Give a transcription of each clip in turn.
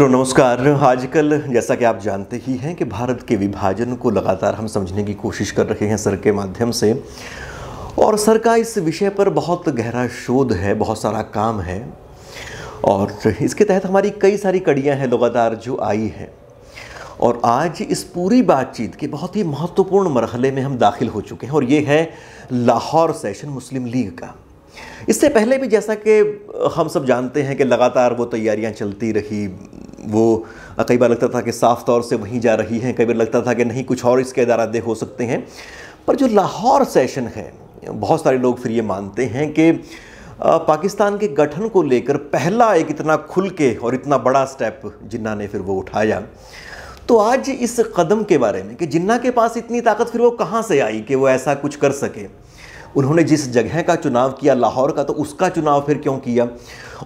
मित्रों नमस्कार आजकल जैसा कि आप जानते ही हैं कि भारत के विभाजन को लगातार हम समझने की कोशिश कर रहे हैं सर के माध्यम से और सर का इस विषय पर बहुत गहरा शोध है बहुत सारा काम है और इसके तहत हमारी कई सारी कड़ियां हैं लगातार जो आई है और आज इस पूरी बातचीत के बहुत ही महत्वपूर्ण मरहले में हम दाखिल हो चुके हैं और ये है लाहौर सेशन मुस्लिम लीग का इससे पहले भी जैसा कि हम सब जानते हैं कि लगातार वो तैयारियां चलती रही वो कई बार लगता था कि साफ़ तौर से वहीं जा रही हैं कई बार लगता था कि नहीं कुछ और इसके इदारादे हो सकते हैं पर जो लाहौर सेशन है बहुत सारे लोग फिर ये मानते हैं कि पाकिस्तान के गठन को लेकर पहला एक इतना खुल के और इतना बड़ा स्टेप जिन्ना ने फिर वो उठाया तो आज इस कदम के बारे में कि जिन्ना के पास इतनी ताकत फिर वो कहाँ से आई कि वो ऐसा कुछ कर सके उन्होंने जिस जगह का चुनाव किया लाहौर का तो उसका चुनाव फिर क्यों किया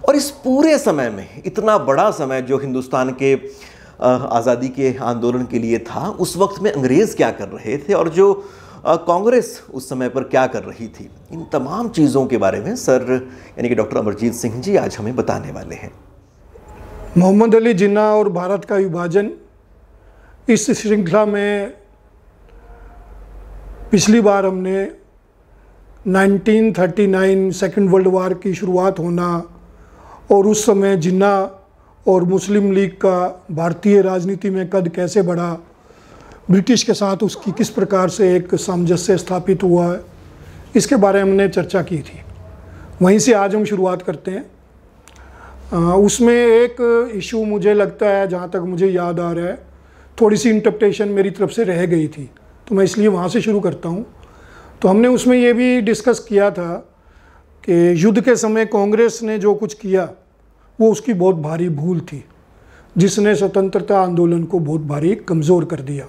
और इस पूरे समय में इतना बड़ा समय जो हिंदुस्तान के आज़ादी के आंदोलन के लिए था उस वक्त में अंग्रेज़ क्या कर रहे थे और जो कांग्रेस उस समय पर क्या कर रही थी इन तमाम चीज़ों के बारे में सर यानी कि डॉक्टर अमरजीत सिंह जी आज हमें बताने वाले हैं मोहम्मद अली जिन्ना और भारत का विभाजन इस श्रृंखला में पिछली बार हमने 1939 सेकेंड वर्ल्ड वार की शुरुआत होना और उस समय जिन्ना और मुस्लिम लीग का भारतीय राजनीति में कद कैसे बढ़ा ब्रिटिश के साथ उसकी किस प्रकार से एक सामंजस्य स्थापित हुआ है इसके बारे में हमने चर्चा की थी वहीं से आज हम शुरुआत करते हैं आ, उसमें एक इशू मुझे लगता है जहाँ तक मुझे याद आ रहा है थोड़ी सी इंटरप्टेशन मेरी तरफ से रह गई थी तो मैं इसलिए वहाँ से शुरू करता हूँ तो हमने उसमें ये भी डिस्कस किया था कि युद्ध के समय कांग्रेस ने जो कुछ किया वो उसकी बहुत भारी भूल थी जिसने स्वतंत्रता आंदोलन को बहुत भारी कमज़ोर कर दिया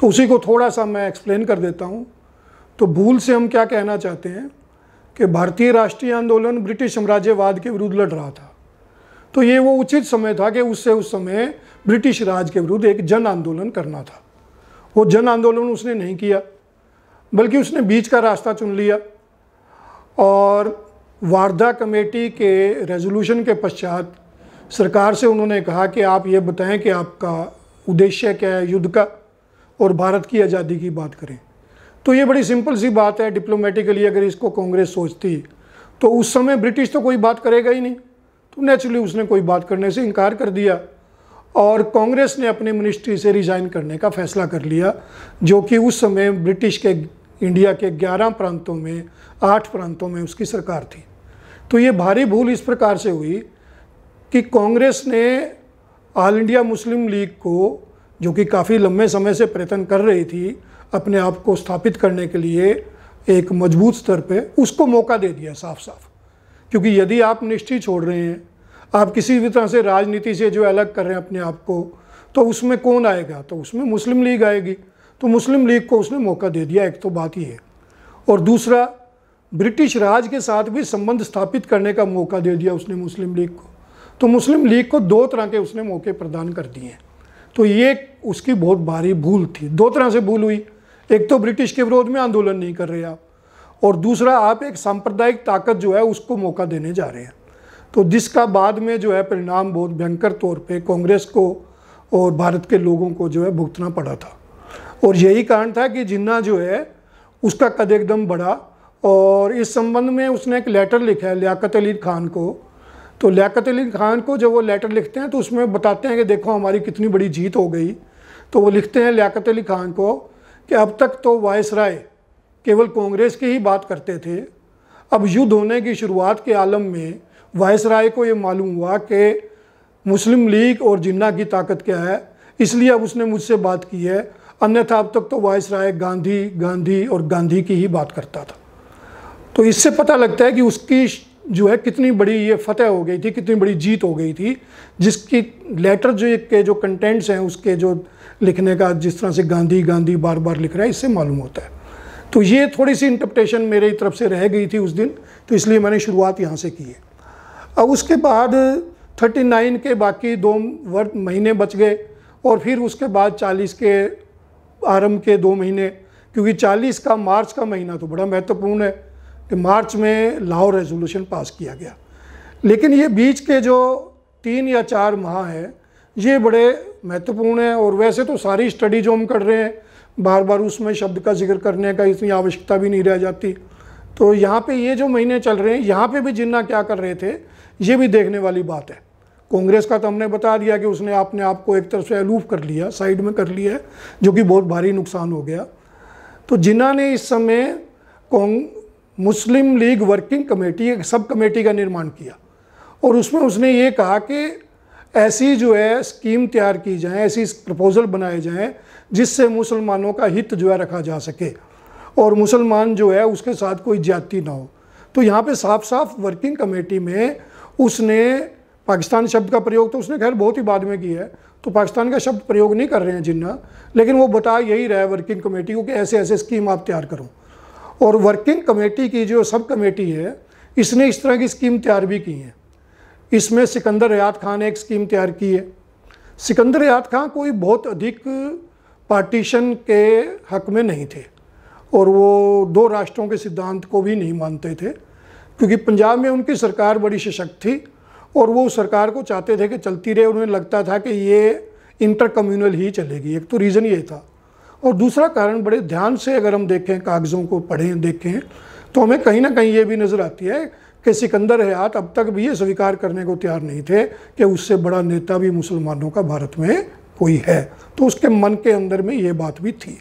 तो उसी को थोड़ा सा मैं एक्सप्लेन कर देता हूँ तो भूल से हम क्या कहना चाहते हैं कि भारतीय राष्ट्रीय आंदोलन ब्रिटिश साम्राज्यवाद के विरुद्ध लड़ रहा था तो ये वो उचित समय था कि उससे उस समय ब्रिटिश राज के विरुद्ध एक जन आंदोलन करना था वो जन आंदोलन उसने नहीं किया बल्कि उसने बीच का रास्ता चुन लिया और वारदा कमेटी के रेजोल्यूशन के पश्चात सरकार से उन्होंने कहा कि आप ये बताएं कि आपका उद्देश्य क्या है युद्ध का और भारत की आज़ादी की बात करें तो ये बड़ी सिंपल सी बात है डिप्लोमेटिकली अगर इसको कांग्रेस सोचती तो उस समय ब्रिटिश तो कोई बात करेगा ही नहीं तो नेचुरली उसने कोई बात करने से इनकार कर दिया और कांग्रेस ने अपने मिनिस्ट्री से रिज़ाइन करने का फैसला कर लिया जो कि उस समय ब्रिटिश के इंडिया के 11 प्रांतों में आठ प्रांतों में उसकी सरकार थी तो ये भारी भूल इस प्रकार से हुई कि कांग्रेस ने ऑल इंडिया मुस्लिम लीग को जो कि काफ़ी लंबे समय से प्रयत्न कर रही थी अपने आप को स्थापित करने के लिए एक मजबूत स्तर पे उसको मौका दे दिया साफ साफ क्योंकि यदि आप निष्ठी छोड़ रहे हैं आप किसी भी तरह से राजनीति से जो अलग कर रहे हैं अपने आप को तो उसमें कौन आएगा तो उसमें मुस्लिम लीग आएगी तो मुस्लिम लीग को उसने मौका दे दिया एक तो बात ही है और दूसरा ब्रिटिश राज के साथ भी संबंध स्थापित करने का मौका दे दिया उसने मुस्लिम लीग को तो मुस्लिम लीग को दो तरह के उसने मौके प्रदान कर दिए हैं तो ये उसकी बहुत भारी भूल थी दो तरह से भूल हुई एक तो ब्रिटिश के विरोध में आंदोलन नहीं कर रहे आप और दूसरा आप एक सांप्रदायिक ताकत जो है उसको मौका देने जा रहे हैं तो जिसका बाद में जो है परिणाम बहुत भयंकर तौर पे कांग्रेस को और भारत के लोगों को जो है भुगतना पड़ा था और यही कारण था कि जिन्ना जो है उसका कद एकदम बढ़ा और इस संबंध में उसने एक लेटर लिखा है लियाकत अली खान को तो लियाकत अली खान को जब वो लेटर लिखते हैं तो उसमें बताते हैं कि देखो हमारी कितनी बड़ी जीत हो गई तो वो लिखते हैं लियाकत अली खान को कि अब तक तो वायस राय केवल कांग्रेस की ही बात करते थे अब युद्ध होने की शुरुआत के आलम में वायस राय को ये मालूम हुआ कि मुस्लिम लीग और जिन्ना की ताकत क्या है इसलिए अब उसने मुझसे बात की है अन्यथा अब तक तो वायस राय गांधी गांधी और गांधी की ही बात करता था तो इससे पता लगता है कि उसकी जो है कितनी बड़ी ये फतेह हो गई थी कितनी बड़ी जीत हो गई थी जिसकी लेटर जो के जो कंटेंट्स हैं उसके जो लिखने का जिस तरह से गांधी गांधी बार बार लिख रहा है इससे मालूम होता है तो ये थोड़ी सी इंटरप्रिटेशन मेरी तरफ से रह गई थी उस दिन तो इसलिए मैंने शुरुआत यहाँ से की है अब उसके बाद नाइन के बाकी दो वर्ष महीने बच गए और फिर उसके बाद चालीस के आरंभ के दो महीने क्योंकि चालीस का मार्च का महीना तो बड़ा महत्वपूर्ण है कि मार्च में लाहौर रेजोल्यूशन पास किया गया लेकिन ये बीच के जो तीन या चार माह हैं ये बड़े महत्वपूर्ण हैं और वैसे तो सारी स्टडी जो हम कर रहे हैं बार बार उसमें शब्द का जिक्र करने का इतनी आवश्यकता भी नहीं रह जाती तो यहाँ पे ये जो महीने चल रहे हैं यहाँ पे भी जिन्ना क्या कर रहे थे ये भी देखने वाली बात है कांग्रेस का तो हमने बता दिया कि उसने अपने आप को एक तरफ से अलूफ कर लिया साइड में कर लिया जो कि बहुत भारी नुकसान हो गया तो जिन्ना ने इस समय मुस्लिम लीग वर्किंग कमेटी एक सब कमेटी का निर्माण किया और उसमें उसने ये कहा कि ऐसी जो है स्कीम तैयार की जाए ऐसी प्रपोज़ल बनाए जाएँ जिससे मुसलमानों का हित जो है रखा जा सके और मुसलमान जो है उसके साथ कोई जाति ना हो तो यहाँ पे साफ साफ वर्किंग कमेटी में उसने पाकिस्तान शब्द का प्रयोग तो उसने खैर बहुत ही बाद में किया है तो पाकिस्तान का शब्द प्रयोग नहीं कर रहे हैं जिन्ना लेकिन वो बता यही रहा है वर्किंग कमेटी को कि ऐसे ऐसे स्कीम आप तैयार करो और वर्किंग कमेटी की जो सब कमेटी है इसने इस तरह की स्कीम तैयार भी की है इसमें सिकंदर रियात खान ने एक स्कीम तैयार की है सिकंदर रियात खान कोई बहुत अधिक पार्टीशन के हक में नहीं थे और वो दो राष्ट्रों के सिद्धांत को भी नहीं मानते थे क्योंकि पंजाब में उनकी सरकार बड़ी सशक्त थी और वो सरकार को चाहते थे कि चलती रहे उन्हें लगता था कि ये इंटर कम्यूनल ही चलेगी एक तो रीज़न ये था और दूसरा कारण बड़े ध्यान से अगर हम देखें कागज़ों को पढ़ें देखें तो हमें कहीं ना कहीं ये भी नज़र आती है कि सिकंदर हयात अब तक भी ये स्वीकार करने को तैयार नहीं थे कि उससे बड़ा नेता भी मुसलमानों का भारत में कोई है तो उसके मन के अंदर में ये बात भी थी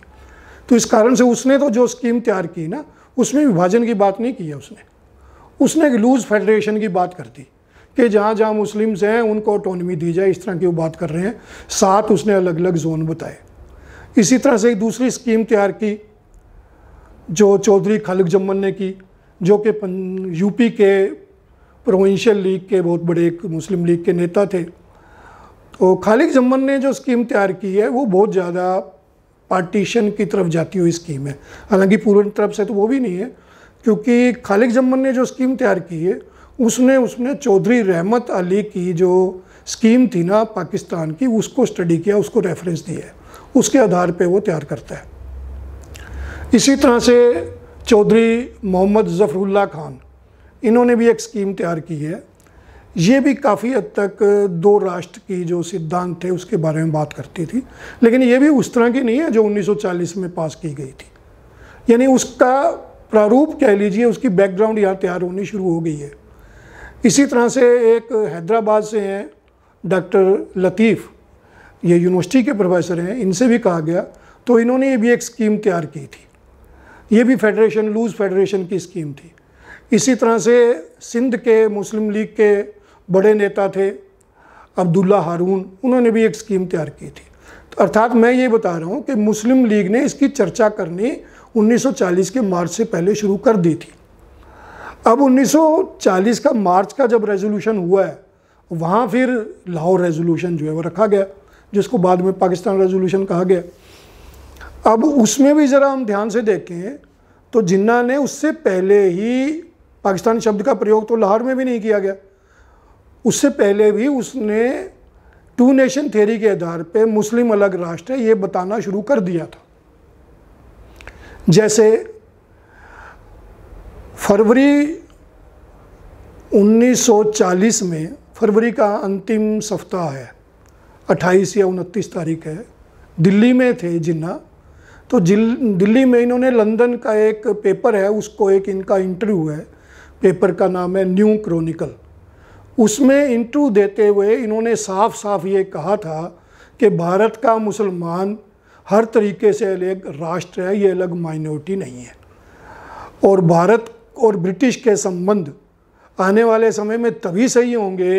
तो इस कारण से उसने तो जो स्कीम तैयार की ना उसमें विभाजन की बात नहीं की है उसने उसने एक लूज फेडरेशन की बात कर दी कि जहाँ जहाँ मुस्लिम्स हैं उनको ऑटोनमी दी जाए इस तरह की वो बात कर रहे हैं साथ उसने अलग अलग जोन बताए इसी तरह से एक दूसरी स्कीम तैयार की जो चौधरी खालिद जम्मन ने की जो कि यूपी के प्रोविंशियल लीग के बहुत बड़े एक मुस्लिम लीग के नेता थे तो खालिद जम्मन ने जो स्कीम तैयार की है वो बहुत ज़्यादा पार्टीशन की तरफ जाती हुई स्कीम है हालांकि पूर्ण तरफ से तो वो भी नहीं है क्योंकि खालिद जम्मन ने जो स्कीम तैयार की है उसने उसने चौधरी रहमत अली की जो स्कीम थी ना पाकिस्तान की उसको स्टडी किया उसको रेफरेंस दिया है उसके आधार पे वो तैयार करता है इसी तरह से चौधरी मोहम्मद ज़फ़रुल्ला खान इन्होंने भी एक स्कीम तैयार की है ये भी काफ़ी हद तक दो राष्ट्र की जो सिद्धांत थे उसके बारे में बात करती थी लेकिन ये भी उस तरह की नहीं है जो 1940 में पास की गई थी यानी उसका प्रारूप कह लीजिए उसकी बैकग्राउंड यहाँ तैयार होनी शुरू हो गई है इसी तरह से एक हैदराबाद से हैं डॉक्टर लतीफ़ ये यूनिवर्सिटी के प्रोफेसर हैं इनसे भी कहा गया तो इन्होंने ये भी एक स्कीम तैयार की थी ये भी फेडरेशन लूज फेडरेशन की स्कीम थी इसी तरह से सिंध के मुस्लिम लीग के बड़े नेता थे अब्दुल्ला हारून उन्होंने भी एक स्कीम तैयार की थी तो अर्थात मैं ये बता रहा हूँ कि मुस्लिम लीग ने इसकी चर्चा करनी 1940 के मार्च से पहले शुरू कर दी थी अब 1940 का मार्च का जब रेजोल्यूशन हुआ है वहाँ फिर लाहौर रेजोल्यूशन जो है वो रखा गया जिसको बाद में पाकिस्तान रेजोल्यूशन कहा गया अब उसमें भी ज़रा हम ध्यान से देखें तो जिन्ना ने उससे पहले ही पाकिस्तान शब्द का प्रयोग तो लाहौर में भी नहीं किया गया उससे पहले भी उसने टू नेशन थेरी के आधार पे मुस्लिम अलग राष्ट्र है ये बताना शुरू कर दिया था जैसे फरवरी 1940 में फरवरी का अंतिम सप्ताह है अट्ठाईस या उनतीस तारीख है दिल्ली में थे जिन्ना तो दिल्ली में इन्होंने लंदन का एक पेपर है उसको एक इनका इंटरव्यू है पेपर का नाम है न्यू क्रॉनिकल उसमें इंटरव्यू देते हुए इन्होंने साफ साफ ये कहा था कि भारत का मुसलमान हर तरीके से अलग राष्ट्र है ये अलग माइनॉरिटी नहीं है और भारत और ब्रिटिश के संबंध आने वाले समय में तभी सही होंगे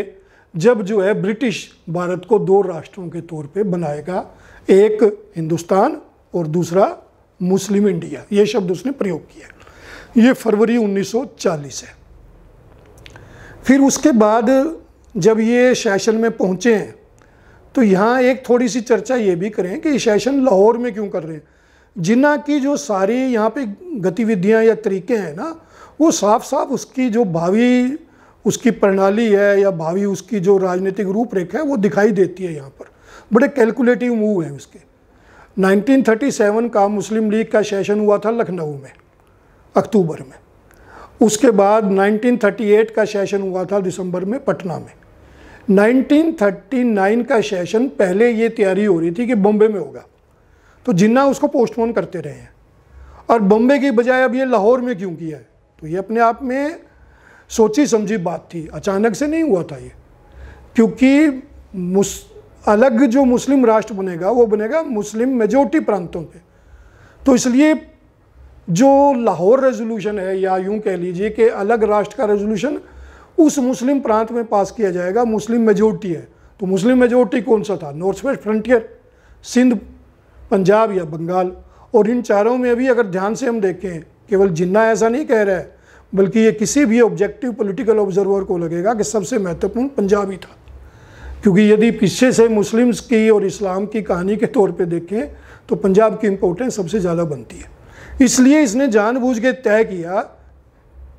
जब जो है ब्रिटिश भारत को दो राष्ट्रों के तौर पे बनाएगा एक हिंदुस्तान और दूसरा मुस्लिम इंडिया ये शब्द उसने प्रयोग किया ये फरवरी 1940 है फिर उसके बाद जब ये सेशन में पहुँचे हैं तो यहाँ एक थोड़ी सी चर्चा ये भी करें कि सेशन लाहौर में क्यों कर रहे हैं जिन्ना की जो सारी यहाँ पे गतिविधियाँ या तरीके हैं ना वो साफ साफ उसकी जो भावी उसकी प्रणाली है या भावी उसकी जो राजनीतिक रूपरेखा है वो दिखाई देती है यहाँ पर बड़े कैलकुलेटिव मूव हैं उसके 1937 का मुस्लिम लीग का सेशन हुआ था लखनऊ में अक्टूबर में उसके बाद 1938 का सेशन हुआ था दिसंबर में पटना में 1939 का सेशन पहले ये तैयारी हो रही थी कि बॉम्बे में होगा तो जिन्ना उसको पोस्टपोन करते रहे हैं और बॉम्बे की बजाय अब ये लाहौर में क्यों किया है तो ये अपने आप में सोची समझी बात थी अचानक से नहीं हुआ था ये क्योंकि मुस अलग जो मुस्लिम राष्ट्र बनेगा वो बनेगा मुस्लिम मेजोरिटी प्रांतों पे तो इसलिए जो लाहौर रेजोल्यूशन है या यूं कह लीजिए कि अलग राष्ट्र का रेजोल्यूशन उस मुस्लिम प्रांत में पास किया जाएगा मुस्लिम मेजोरिटी है तो मुस्लिम मेजोरिटी कौन सा था north west frontier Sindh Punjab या बंगाल और इन चारों में भी अगर ध्यान से हम देखें केवल जिन्ना ऐसा नहीं कह रहा है बल्कि ये किसी भी ऑब्जेक्टिव पॉलिटिकल ऑब्जर्वर को लगेगा कि सबसे महत्वपूर्ण पंजाबी था क्योंकि यदि पीछे से मुस्लिम्स की और इस्लाम की कहानी के तौर पे देखें तो पंजाब की इम्पोर्टेंस सबसे ज़्यादा बनती है इसलिए इसने जानबूझ के तय किया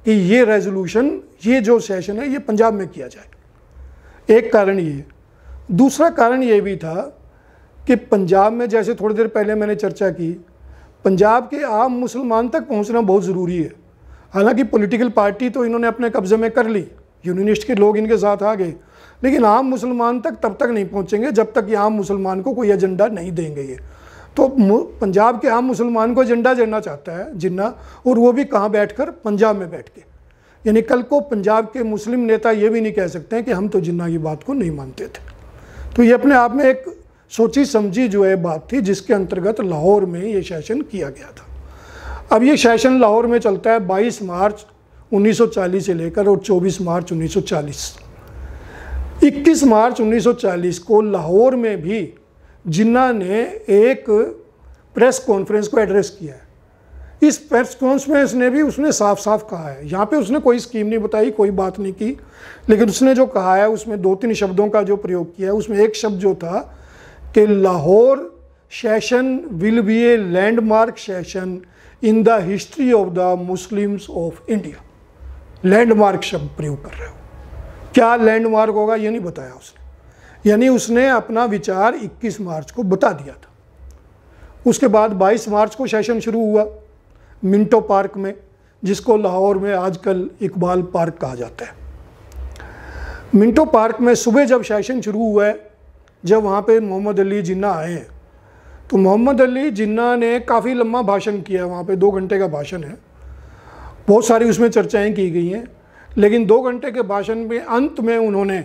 कि ये रेजोल्यूशन ये जो सेशन है ये पंजाब में किया जाए एक कारण ये दूसरा कारण ये भी था कि पंजाब में जैसे थोड़ी देर पहले मैंने चर्चा की पंजाब के आम मुसलमान तक पहुंचना बहुत ज़रूरी है हालांकि पॉलिटिकल पार्टी तो इन्होंने अपने कब्ज़े में कर ली यूनिस्ट के लोग इनके साथ आ गए लेकिन आम मुसलमान तक तब तक नहीं पहुंचेंगे जब तक ये आम मुसलमान को कोई एजेंडा नहीं देंगे ये तो पंजाब के आम मुसलमान को एजेंडा देना चाहता है जिन्ना और वो भी कहाँ बैठ पंजाब में बैठ के यानी कल को पंजाब के मुस्लिम नेता ये भी नहीं कह सकते हैं कि हम तो जिन्ना की बात को नहीं मानते थे तो ये अपने आप में एक सोची समझी जो है बात थी जिसके अंतर्गत लाहौर में ये सेशन किया गया था अब ये सेशन लाहौर में चलता है 22 मार्च 1940 से लेकर और 24 मार्च 1940 21 मार्च 1940 को लाहौर में भी जिन्ना ने एक प्रेस कॉन्फ्रेंस को एड्रेस किया है इस प्रेस कॉन्फ्रेंस ने भी उसने साफ साफ कहा है यहाँ पे उसने कोई स्कीम नहीं बताई कोई बात नहीं की लेकिन उसने जो कहा है उसमें दो तीन शब्दों का जो प्रयोग किया है उसमें एक शब्द जो था कि Lahore session will be a landmark session in the history of the Muslims of India landmark शब्द प्रयोग कर रहे हो क्या लैंडमार्क होगा ये नहीं बताया उसने यानी उसने अपना विचार 21 मार्च को बता दिया था उसके बाद 22 मार्च को सेशन शुरू हुआ मिंटो पार्क में जिसको लाहौर में आजकल इकबाल पार्क कहा जाता है मिंटो पार्क में सुबह जब सेशन शुरू हुआ है जब वहाँ पे मोहम्मद अली जिन्ना आए हैं तो मोहम्मद अली जिन्ना ने काफ़ी लंबा भाषण किया वहाँ पे दो घंटे का भाषण है बहुत सारी उसमें चर्चाएं की गई हैं लेकिन दो घंटे के भाषण में अंत में उन्होंने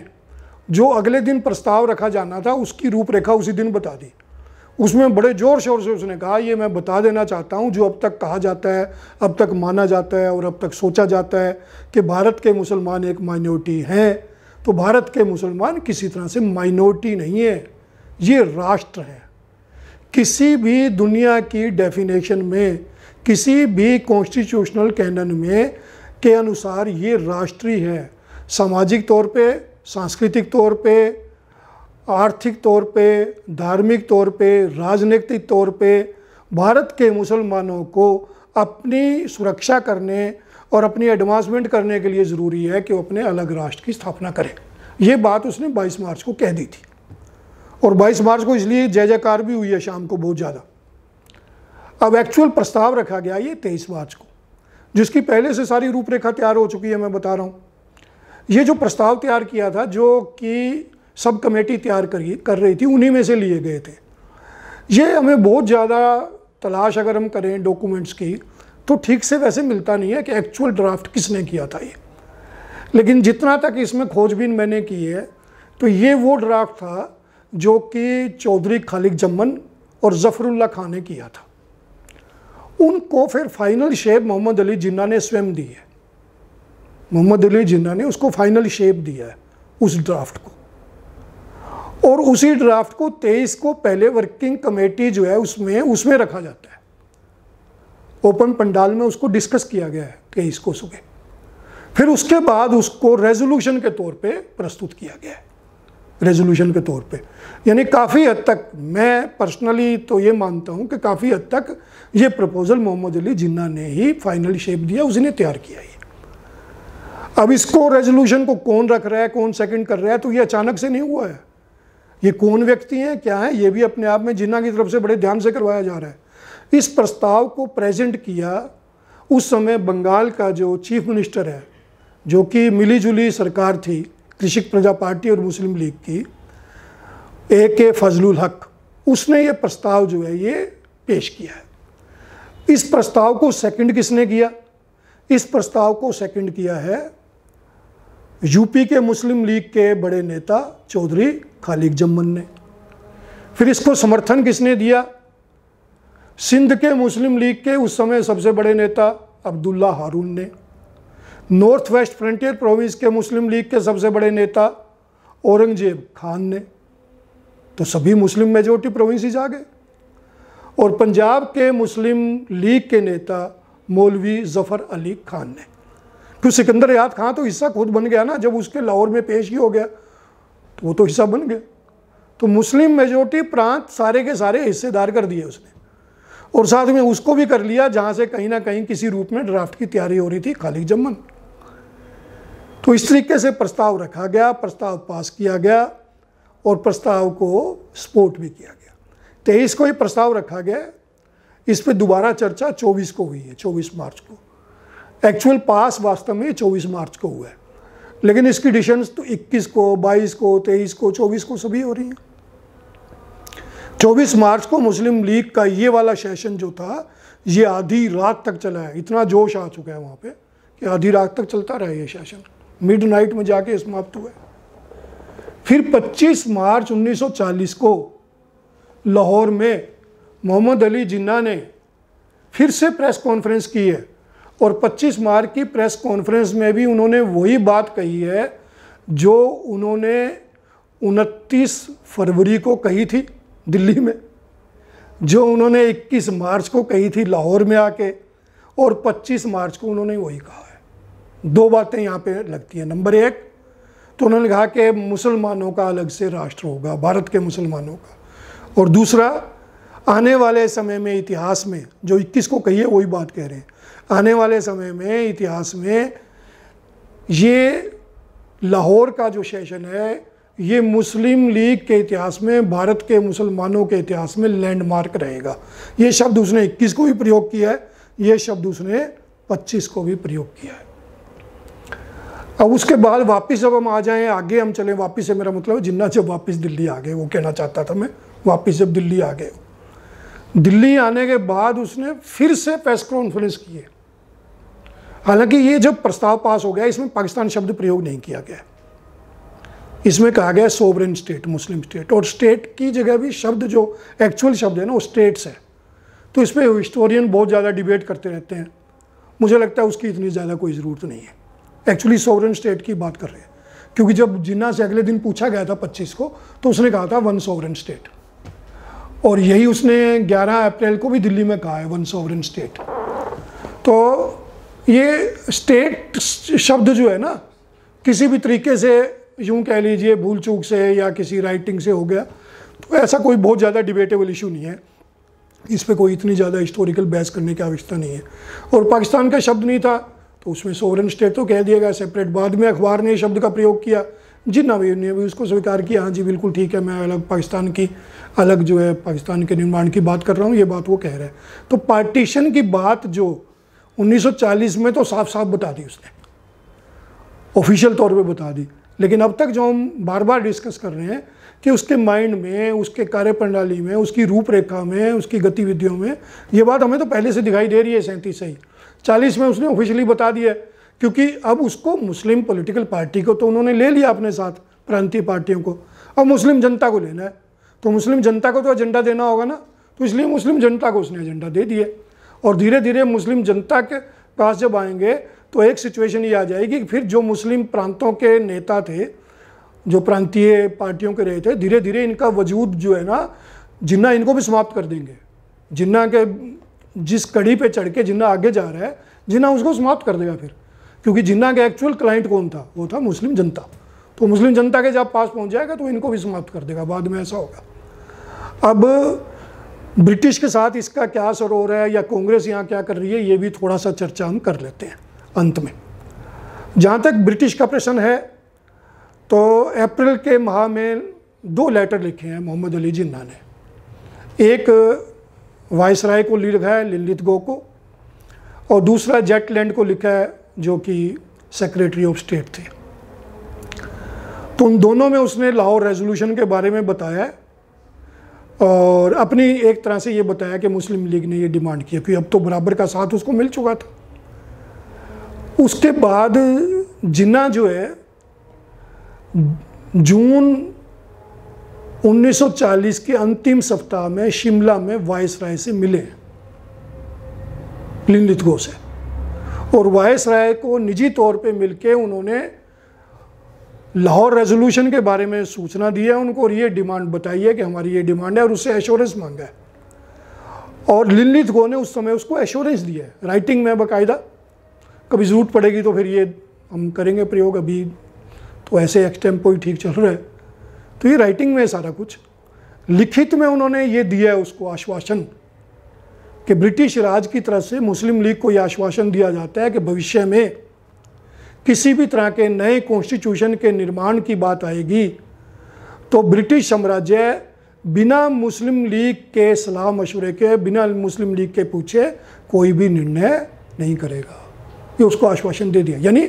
जो अगले दिन प्रस्ताव रखा जाना था उसकी रूपरेखा उसी दिन बता दी उसमें बड़े ज़ोर शोर से उसने कहा ये मैं बता देना चाहता हूँ जो अब तक कहा जाता है अब तक माना जाता है और अब तक सोचा जाता है कि भारत के मुसलमान एक माइनॉरिटी हैं तो भारत के मुसलमान किसी तरह से माइनॉरिटी नहीं है ये राष्ट्र हैं किसी भी दुनिया की डेफिनेशन में किसी भी कॉन्स्टिट्यूशनल कैनन में के अनुसार ये राष्ट्रीय है सामाजिक तौर पे सांस्कृतिक तौर पे आर्थिक तौर पे धार्मिक तौर पे राजनीतिक तौर पे भारत के मुसलमानों को अपनी सुरक्षा करने और अपनी एडवांसमेंट करने के लिए ज़रूरी है कि वो अपने अलग राष्ट्र की स्थापना करें ये बात उसने 22 मार्च को कह दी थी और 22 मार्च को इसलिए जय जयकार भी हुई है शाम को बहुत ज़्यादा अब एक्चुअल प्रस्ताव रखा गया ये तेईस मार्च को जिसकी पहले से सारी रूपरेखा तैयार हो चुकी है मैं बता रहा हूँ ये जो प्रस्ताव तैयार किया था जो कि सब कमेटी तैयार कर रही थी उन्हीं में से लिए गए थे ये हमें बहुत ज़्यादा तलाश अगर हम करें डॉक्यूमेंट्स की तो ठीक से वैसे मिलता नहीं है कि एक्चुअल ड्राफ्ट किसने किया था ये लेकिन जितना तक इसमें खोजबीन मैंने की है तो ये वो ड्राफ्ट था जो कि चौधरी खालिक जम्मन और जफरुल्ला खान ने किया था उनको फिर फाइनल शेप मोहम्मद अली जिन्ना ने स्वयं दी है मोहम्मद अली जिन्ना ने उसको फाइनल शेप दिया है उस ड्राफ्ट को और उसी ड्राफ्ट को तेईस को पहले वर्किंग कमेटी जो है उसमें उसमें रखा जाता है ओपन पंडाल में उसको डिस्कस किया गया है तेईस को सुबह फिर उसके बाद उसको रेजोल्यूशन के तौर पे प्रस्तुत किया गया है रेजोल्यूशन के तौर पे यानी काफ़ी हद तक मैं पर्सनली तो ये मानता हूँ कि काफ़ी हद तक ये प्रपोज़ल मोहम्मद अली जिन्ना ने ही फाइनल शेप दिया उसी ने तैयार किया ये अब इसको रेजोल्यूशन को कौन रख रहा है कौन सेकंड कर रहा है तो ये अचानक से नहीं हुआ है ये कौन व्यक्ति हैं क्या है ये भी अपने आप में जिन्ना की तरफ से बड़े ध्यान से करवाया जा रहा है इस प्रस्ताव को प्रेजेंट किया उस समय बंगाल का जो चीफ मिनिस्टर है जो कि मिली सरकार थी कृषक प्रजा पार्टी और मुस्लिम लीग की ए के फजलुल हक उसने ये प्रस्ताव जो है ये पेश किया है इस प्रस्ताव को सेकंड किसने किया इस प्रस्ताव को सेकंड किया है यूपी के मुस्लिम लीग के बड़े नेता चौधरी खालिक जम्मन ने फिर इसको समर्थन किसने दिया सिंध के मुस्लिम लीग के उस समय सबसे बड़े नेता अब्दुल्ला हारून ने नॉर्थ वेस्ट फ्रंटियर प्रोविंस के मुस्लिम लीग के सबसे बड़े नेता औरंगजेब खान ने तो सभी मुस्लिम मेजोरिटी ही जा गए और पंजाब के मुस्लिम लीग के नेता मौलवी जफ़र अली खान ने तो सिकंदर याद खान तो हिस्सा खुद बन गया ना जब उसके लाहौर में पेश ही हो गया तो वो तो हिस्सा बन गया तो मुस्लिम मेजोरिटी प्रांत सारे के सारे हिस्सेदार कर दिए उसने और साथ में उसको भी कर लिया जहाँ से कहीं ना कहीं किसी रूप में ड्राफ्ट की तैयारी हो रही थी खालिद जम्मन तो इस तरीके से प्रस्ताव रखा गया प्रस्ताव पास किया गया और प्रस्ताव को सपोर्ट भी किया गया तेईस को ये प्रस्ताव रखा गया इस पर दोबारा चर्चा चौबीस को हुई है चौबीस मार्च को एक्चुअल पास वास्तव में चौबीस मार्च को हुआ है लेकिन इसकी डिशन तो 21 को 22 को 23 को 24 को सभी हो रही हैं 24 मार्च को मुस्लिम लीग का ये वाला सेशन जो था ये आधी रात तक चला है इतना जोश आ चुका है वहाँ पे कि आधी रात तक चलता रहा ये सेशन मिडनाइट में जाके समाप्त हुए फिर 25 मार्च 1940 को लाहौर में मोहम्मद अली जिन्ना ने फिर से प्रेस कॉन्फ्रेंस की है और 25 मार्च की प्रेस कॉन्फ्रेंस में भी उन्होंने वही बात कही है जो उन्होंने 29 फरवरी को कही थी दिल्ली में जो उन्होंने 21 मार्च को कही थी लाहौर में आके और 25 मार्च को उन्होंने वही कहा दो बातें यहाँ पे लगती हैं नंबर एक तो उन्होंने कहा कि मुसलमानों का अलग से राष्ट्र होगा भारत के मुसलमानों का और दूसरा आने वाले समय में इतिहास में जो इक्कीस को कहिए वही बात कह रहे हैं आने वाले समय में इतिहास में ये लाहौर का जो सेशन है ये मुस्लिम लीग के इतिहास में भारत के मुसलमानों के इतिहास में लैंडमार्क रहेगा ये शब्द उसने इक्कीस को भी प्रयोग किया है ये शब्द उसने पच्चीस को भी प्रयोग किया है अब उसके बाद वापस जब हम आ जाएं आगे हम चलें वापस से मेरा मतलब जिन्ना जब वापस दिल्ली आ गए वो कहना चाहता था मैं वापस जब दिल्ली आ गए दिल्ली आने के बाद उसने फिर से प्रेस कॉन्फ्रेंस किए हालांकि ये जब प्रस्ताव पास हो गया इसमें पाकिस्तान शब्द प्रयोग नहीं किया गया इसमें कहा गया सोवरेन स्टेट मुस्लिम स्टेट और स्टेट की जगह भी शब्द जो एक्चुअल शब्द है ना वो स्टेट्स है तो इस पर हिस्टोरियन बहुत ज़्यादा डिबेट करते रहते हैं मुझे लगता है उसकी इतनी ज़्यादा कोई ज़रूरत नहीं है एक्चुअली सोवरन स्टेट की बात कर रहे हैं क्योंकि जब जिन्ना से अगले दिन पूछा गया था 25 को तो उसने कहा था वन सोवरन स्टेट और यही उसने 11 अप्रैल को भी दिल्ली में कहा है वन सोवरन स्टेट तो ये स्टेट शब्द जो है ना किसी भी तरीके से यूं कह लीजिए भूल चूक से या किसी राइटिंग से हो गया तो ऐसा कोई बहुत ज़्यादा डिबेटेबल इशू नहीं है इस पर कोई इतनी ज़्यादा हिस्टोरिकल बहस करने की आवश्यकता नहीं है और पाकिस्तान का शब्द नहीं था तो उसमें सोवरन स्टेट तो कह दिया गया सेपरेट बाद में अखबार ने शब्द का प्रयोग किया जिन नवीन ने भी उसको स्वीकार किया हाँ जी बिल्कुल ठीक है मैं अलग पाकिस्तान की अलग जो है पाकिस्तान के निर्माण की बात कर रहा हूँ ये बात वो कह रहा है तो पार्टीशन की बात जो 1940 में तो साफ साफ बता दी उसने ऑफिशियल तौर पे बता दी लेकिन अब तक जो हम बार बार डिस्कस कर रहे हैं कि उसके माइंड में उसके कार्यप्रणाली में उसकी रूपरेखा में उसकी गतिविधियों में ये बात हमें तो पहले से दिखाई दे रही है सैंतीस से ही चालीस में उसने ऑफिशियली बता दिया क्योंकि अब उसको मुस्लिम पॉलिटिकल पार्टी को तो उन्होंने ले लिया अपने साथ प्रांतीय पार्टियों को अब मुस्लिम जनता को लेना है तो मुस्लिम जनता को तो एजेंडा देना होगा ना तो इसलिए मुस्लिम जनता को उसने एजेंडा दे दिया और धीरे धीरे मुस्लिम जनता के पास जब आएंगे तो एक सिचुएशन ये आ जाएगी कि फिर जो मुस्लिम प्रांतों के नेता थे जो प्रांतीय पार्टियों के रहे थे धीरे धीरे इनका वजूद जो है ना जिन्ना इनको भी समाप्त कर देंगे जिन्ना के जिस कड़ी पे चढ़ के जिन्ना आगे जा रहा है जिन्ना उसको समाप्त कर देगा फिर क्योंकि जिन्ना का एक्चुअल क्लाइंट कौन था वो था मुस्लिम जनता तो मुस्लिम जनता के जब पास पहुंच जाएगा तो इनको भी समाप्त कर देगा बाद में ऐसा होगा अब ब्रिटिश के साथ इसका क्या असर हो रहा है या कांग्रेस यहाँ क्या कर रही है ये भी थोड़ा सा चर्चा हम कर लेते हैं अंत में जहाँ तक ब्रिटिश का प्रश्न है तो अप्रैल के माह में दो लेटर लिखे हैं मोहम्मद अली जिन्ना ने एक वायसराय को लिखा है ललित गो को और दूसरा जेटलैंड को लिखा है जो कि सेक्रेटरी ऑफ स्टेट थे तो उन दोनों में उसने लाहौर रेजोल्यूशन के बारे में बताया है और अपनी एक तरह से ये बताया कि मुस्लिम लीग ने ये डिमांड किया क्योंकि अब तो बराबर का साथ उसको मिल चुका था उसके बाद जिन्ना जो है जून 1940 के अंतिम सप्ताह में शिमला में वायस राय से मिले लिंदित गो से और वायस राय को निजी तौर पे मिलके उन्होंने लाहौर रेजोल्यूशन के बारे में सूचना दी है उनको और ये डिमांड बताई है कि हमारी ये डिमांड है और उससे एश्योरेंस मांगा है और लिलित गो ने उस समय उसको एश्योरेंस दिया है राइटिंग में बाकायदा कभी ज़रूरत पड़ेगी तो फिर ये हम करेंगे प्रयोग अभी तो ऐसे एक्सटेम्पो ही ठीक चल रहा है तो ये राइटिंग में है सारा कुछ लिखित में उन्होंने ये दिया है उसको आश्वासन कि ब्रिटिश राज की तरफ से मुस्लिम लीग को यह आश्वासन दिया जाता है कि भविष्य में किसी भी तरह के नए कॉन्स्टिट्यूशन के निर्माण की बात आएगी तो ब्रिटिश साम्राज्य बिना मुस्लिम लीग के सलाह मशवरे के बिना मुस्लिम लीग के पूछे कोई भी निर्णय नहीं करेगा ये उसको आश्वासन दे दिया यानी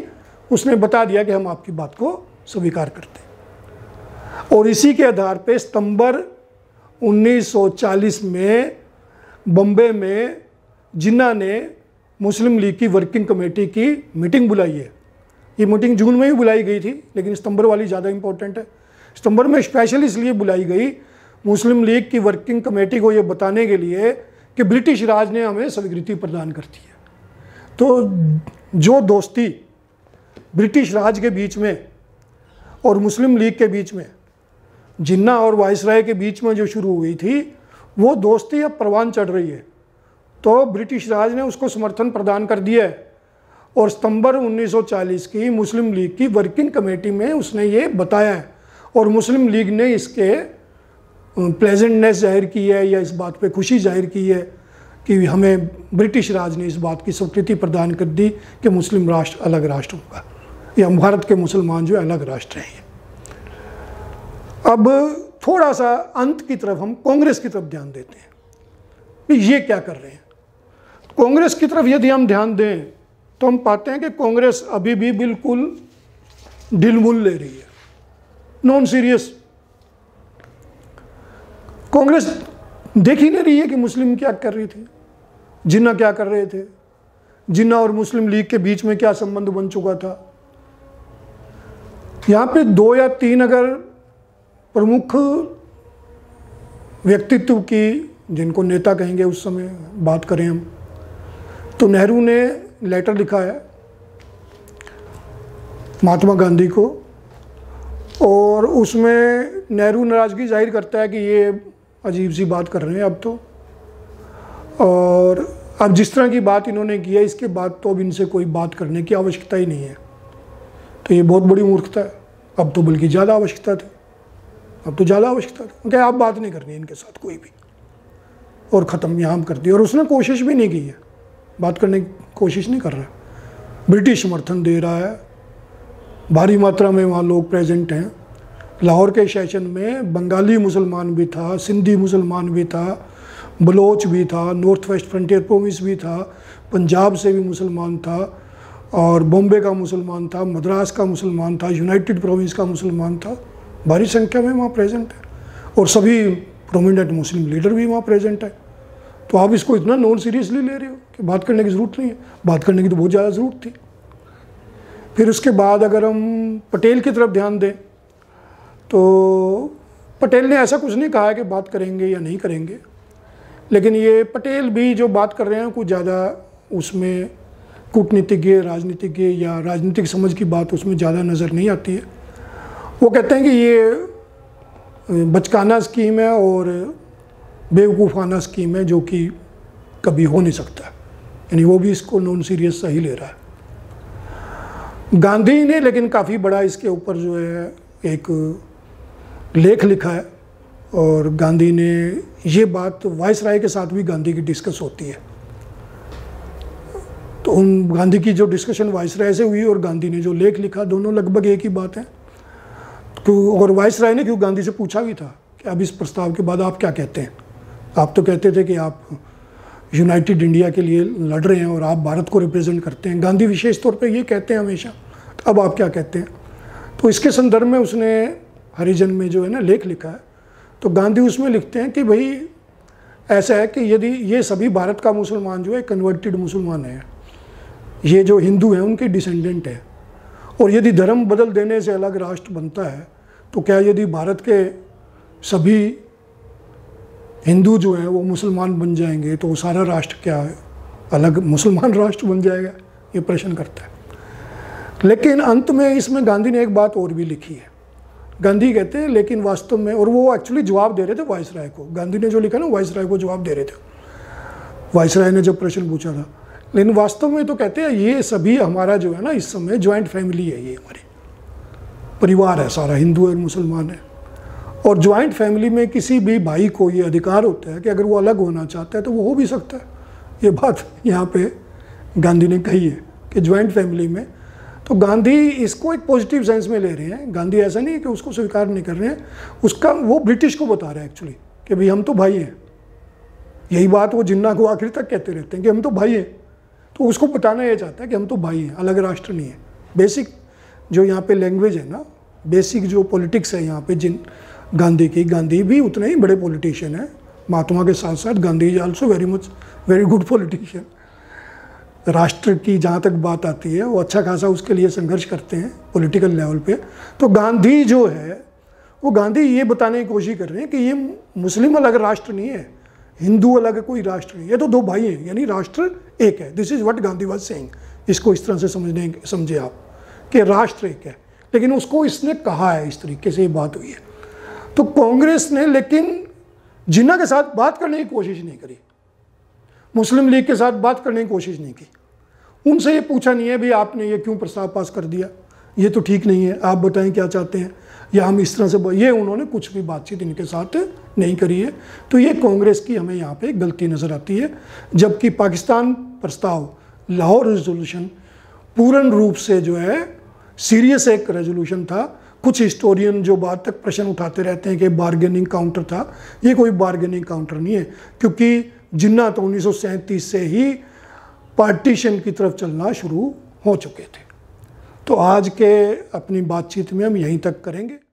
उसने बता दिया कि हम आपकी बात को स्वीकार करते हैं और इसी के आधार पे सितंबर 1940 में बम्बे में जिन्ना ने मुस्लिम लीग की वर्किंग कमेटी की मीटिंग बुलाई है ये मीटिंग जून में ही बुलाई गई थी लेकिन सितंबर वाली ज़्यादा इम्पोर्टेंट है सितंबर में स्पेशल इसलिए बुलाई गई मुस्लिम लीग की वर्किंग कमेटी को ये बताने के लिए कि ब्रिटिश राज ने हमें स्वीकृति प्रदान कर दी है तो जो दोस्ती ब्रिटिश राज के बीच में और मुस्लिम लीग के बीच में जिन्ना और वायसराय के बीच में जो शुरू हुई थी वो दोस्ती अब परवान चढ़ रही है तो ब्रिटिश राज ने उसको समर्थन प्रदान कर दिया है और सितंबर 1940 की मुस्लिम लीग की वर्किंग कमेटी में उसने ये बताया है और मुस्लिम लीग ने इसके प्लेजेंटनेस जाहिर की है या इस बात पे खुशी जाहिर की है कि हमें ब्रिटिश राज ने इस बात की स्वीकृति प्रदान कर दी कि मुस्लिम राष्ट्र अलग राष्ट्र होगा या भारत के मुसलमान जो अलग राष्ट्र हैं अब थोड़ा सा अंत की तरफ हम कांग्रेस की तरफ ध्यान देते हैं ये क्या कर रहे हैं कांग्रेस की तरफ यदि हम ध्यान दें तो हम पाते हैं कि कांग्रेस अभी भी बिल्कुल ढिलमुल ले रही है नॉन सीरियस कांग्रेस देख ही नहीं रही है कि मुस्लिम क्या कर रही थी जिन्ना क्या कर रहे थे जिन्ना और मुस्लिम लीग के बीच में क्या संबंध बन चुका था यहाँ पे दो या तीन अगर प्रमुख व्यक्तित्व की जिनको नेता कहेंगे उस समय बात करें हम तो नेहरू ने लेटर लिखा है महात्मा गांधी को और उसमें नेहरू नाराज़गी जाहिर करता है कि ये अजीब सी बात कर रहे हैं अब तो और अब जिस तरह की बात इन्होंने की है इसके बाद तो अब इनसे कोई बात करने की आवश्यकता ही नहीं है तो ये बहुत बड़ी मूर्खता है अब तो बल्कि ज़्यादा आवश्यकता थी अब तो ज़्यादा आवश्यकता क्या आप बात नहीं करनी इनके साथ कोई भी और ख़त्म यहाँ कर दिया और उसने कोशिश भी नहीं की है बात करने की कोशिश नहीं कर रहा ब्रिटिश समर्थन दे रहा है भारी मात्रा में वहाँ लोग प्रेजेंट हैं लाहौर के सेशन में बंगाली मुसलमान भी था सिंधी मुसलमान भी था बलोच भी था नॉर्थ वेस्ट फ्रंटियर प्रोविंस भी था पंजाब से भी मुसलमान था और बॉम्बे का मुसलमान था मद्रास का मुसलमान था यूनाइटेड प्रोविंस का मुसलमान था भारी संख्या में वहाँ प्रेजेंट है और सभी प्रोमिनेंट मुस्लिम लीडर भी वहाँ प्रेजेंट है तो आप इसको इतना नॉन सीरियसली ले रहे हो कि बात करने की ज़रूरत नहीं है बात करने की तो बहुत ज़्यादा ज़रूरत थी फिर उसके बाद अगर हम पटेल की तरफ ध्यान दें तो पटेल ने ऐसा कुछ नहीं कहा है कि बात करेंगे या नहीं करेंगे लेकिन ये पटेल भी जो बात कर रहे हैं कुछ ज़्यादा उसमें कूटनीतिज्ञ राजनीतिज्ञ या राजनीतिक समझ की बात उसमें ज़्यादा नज़र नहीं आती है वो कहते हैं कि ये बचकाना स्कीम है और बेवकूफ़ाना स्कीम है जो कि कभी हो नहीं सकता यानी वो भी इसको नॉन सीरियस सही ले रहा है गांधी ने लेकिन काफ़ी बड़ा इसके ऊपर जो है एक लेख लिखा है और गांधी ने ये बात वाइस राय के साथ भी गांधी की डिस्कस होती है तो उन गांधी की जो डिस्कशन वाइस राय से हुई और गांधी ने जो लेख लिखा दोनों लगभग एक ही बात है क्यों तो और वाइस राय ने क्यों गांधी से पूछा भी था कि अब इस प्रस्ताव के बाद आप क्या कहते हैं आप तो कहते थे कि आप यूनाइटेड इंडिया के लिए लड़ रहे हैं और आप भारत को रिप्रेजेंट करते हैं गांधी विशेष तौर पर ये कहते हैं हमेशा तो अब आप क्या कहते हैं तो इसके संदर्भ में उसने हरिजन में जो है ना लेख लिखा है तो गांधी उसमें लिखते हैं कि भाई ऐसा है कि यदि ये सभी भारत का मुसलमान जो है कन्वर्टेड मुसलमान है ये जो हिंदू हैं उनके डिसेंडेंट है और यदि धर्म बदल देने से अलग राष्ट्र बनता है तो क्या यदि भारत के सभी हिंदू जो हैं वो मुसलमान बन जाएंगे तो सारा राष्ट्र क्या है अलग मुसलमान राष्ट्र बन जाएगा ये प्रश्न करता है लेकिन अंत में इसमें गांधी ने एक बात और भी लिखी है गांधी कहते हैं लेकिन वास्तव में और वो एक्चुअली जवाब दे रहे थे वाइस राय को गांधी ने जो लिखा ना वाइस राय को जवाब दे रहे थे वाइस राय ने जब प्रश्न पूछा था लेकिन वास्तव में तो कहते हैं ये सभी हमारा जो है ना इस समय ज्वाइंट फैमिली है ये हमारी परिवार है सारा हिंदू है और मुसलमान है और ज्वाइंट फैमिली में किसी भी भाई को ये अधिकार होता है कि अगर वो अलग होना चाहता है तो वो हो भी सकता है ये बात यहाँ पे गांधी ने कही है कि ज्वाइंट फैमिली में तो गांधी इसको एक पॉजिटिव सेंस में ले रहे हैं गांधी ऐसा नहीं है कि उसको स्वीकार नहीं कर रहे हैं उसका वो ब्रिटिश को बता रहे हैं एक्चुअली कि भाई हम तो भाई हैं यही बात वो जिन्ना को आखिर तक कहते रहते हैं कि हम तो भाई हैं तो उसको बताना यह चाहता है कि हम तो भाई हैं अलग राष्ट्र नहीं है बेसिक जो यहाँ पे लैंग्वेज है ना बेसिक जो पॉलिटिक्स है यहाँ पे जिन गांधी की गांधी भी उतने ही बड़े पॉलिटिशियन हैं महात्मा के साथ साथ Gandhi is also very much very good politician राष्ट्र की जहाँ तक बात आती है वो अच्छा खासा उसके लिए संघर्ष करते हैं पॉलिटिकल लेवल पे तो गांधी जो है वो गांधी ये बताने की कोशिश कर रहे हैं कि ये मुस्लिम अलग राष्ट्र नहीं है हिंदू अलग कोई राष्ट्र नहीं ये तो दो भाई हैं यानी राष्ट्र एक है this is what Gandhi was saying इसको इस तरह से समझने समझे आप कि राष्ट्र एक है लेकिन उसको इसने कहा है इस तरीके से ये बात हुई है तो कांग्रेस ने लेकिन जिन्ना के साथ बात करने की कोशिश नहीं करी मुस्लिम लीग के साथ बात करने की कोशिश नहीं की उनसे ये पूछा नहीं है भाई आपने ये क्यों प्रस्ताव पास कर दिया ये तो ठीक नहीं है आप बताएं क्या चाहते हैं या हम इस तरह से ये उन्होंने कुछ भी बातचीत इनके साथ नहीं करी है तो ये कांग्रेस की हमें यहाँ पे गलती नज़र आती है जबकि पाकिस्तान प्रस्ताव लाहौर रेजोल्यूशन पूर्ण रूप से जो है सीरियस एक रेजोल्यूशन था कुछ हिस्टोरियन जो बात तक प्रश्न उठाते रहते हैं कि बार्गेनिंग काउंटर था ये कोई बार्गेनिंग काउंटर नहीं है क्योंकि जिन्ना तो उन्नीस से ही पार्टीशन की तरफ चलना शुरू हो चुके थे तो आज के अपनी बातचीत में हम यहीं तक करेंगे